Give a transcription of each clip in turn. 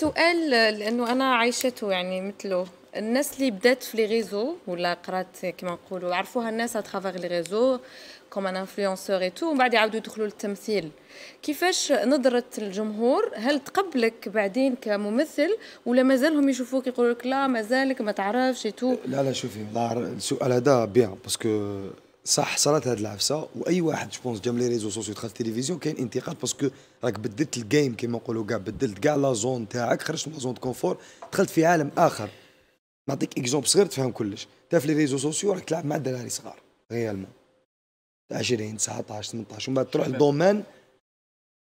سؤال لانه انا عايشته يعني مثله الناس اللي بدات في لي ريزو ولا قرات كما نقولوا عرفوها الناس اترافيغ لي ريزو كوم ان انفلونسور اي تو ومن بعد يعاودوا يدخلوا للتمثيل كيفاش نظره الجمهور هل تقبلك بعدين كممثل ولا مازالهم يشوفوك يقولوا لك لا مازالك ما تعرفش تو لا لا شوفي السؤال هذا بيان باسكو صح صارت هذه العفسه واي واحد جوبونس جا لي ريزو سوسيو دخل التلفزيون كاين انتقاد باسكو راك بدلت الجيم كيما نقولوا كاع بدلت كاع لا زون تاعك خرجت من لا زون كونفور دخلت في عالم اخر نعطيك اكزومبل صغير تفهم كلش انت في لي ريزو سوسيو راك تلعب مع الدراري صغار ريالمون 20 19 18 ومن بعد تروح لدومين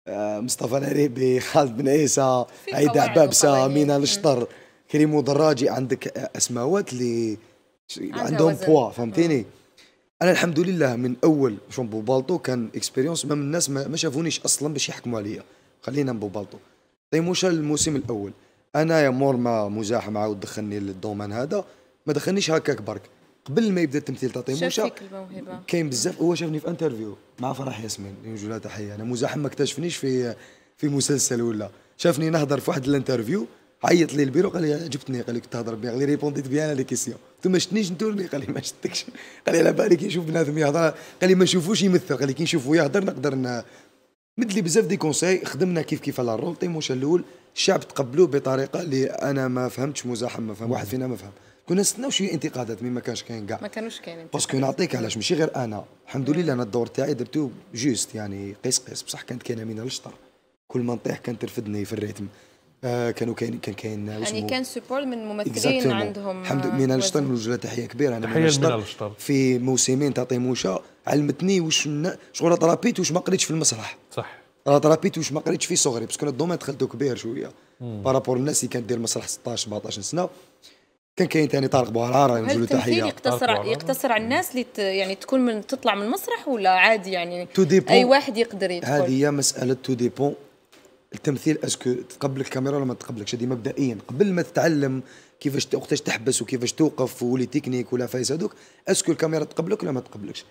آه، مصطفى العريبي خالد بن عيسى عيد عبابسه مينا الشطر كريمو دراجي عندك اسماوات اللي عندهم بوا فهمتيني انا الحمد لله من اول شومبو بالطو كان اكسبيريونس ما من الناس ما, ما شافونيش اصلا باش يحكموا عليا خلينا نبو بالطو طيموشا الموسم الاول انا يا مور ما مزاحم عاود دخلني للدومان هذا ما دخلنيش هكاك برك قبل ما يبدا التمثيل تاع طيموشا كاين بزاف هو شافني في انترفيو مع فرح ياسمين نوجه لها تحيه انا مزاحم ما اكتشفنيش في في مسلسل ولا شافني نهضر في واحد الانترفيو عيط لي البيرو قال لي جبتني قال لك تهضر بيان غير ريبونديت بيان لي كيسيون ثم ما شتنيش نتورني قال لي ما شتكش قال لي على بالي كي نشوف بنادم يهضر قال لي ما نشوفوش يمثل قال لي كي نشوفو يهضر نقدر مد لي بزاف دي كونساي خدمنا كيف كيف على الرول طيموش الاول الشعب تقبلوه بطريقه اللي انا ما فهمتش مزاحم ما فهم واحد فينا ما فهم كنا نستناو شويه انتقادات مي ما كانش كاين كاع ما كانوش كاينين باسكو نعطيك علاش ماشي غير انا الحمد لله انا الدور تاعي درتو جوست يعني قيس قيس بصح كانت كاينه من الشطر كل ما نطيح كانت ترفدني في الريتم آه كانوا كاين كان كاين يعني كان سبور من ممثلين عندهم الحمد لله آه، من الشطر نوجه تحيه كبيره انا تحيه الشطر في موسمين تاع طيموشه علمتني واش شغل طرابيت واش ما قريتش في المسرح صح راه طرابيت واش ما قريتش في صغري باسكو الدومين دخلته كبير شويه بارابور الناس اللي كانت دير مسرح 16 17 سنه كان كاين ثاني طارق بوهراره نوجه له تحيه يقتصر يقتصر على الناس اللي يعني تكون من تطلع من المسرح ولا عادي يعني اي واحد يقدر يدخل هذه هي مساله تو ديبون التمثيل اسكو تقبلك الكاميرا ولا ما تقبلكش هذه مبدئيا قبل ما تتعلم كيفاش وقتاش تحبس وكيفاش توقف ولي تكنيك ولا فايس هذوك اسكو الكاميرا تقبلك ولا ما تقبلكش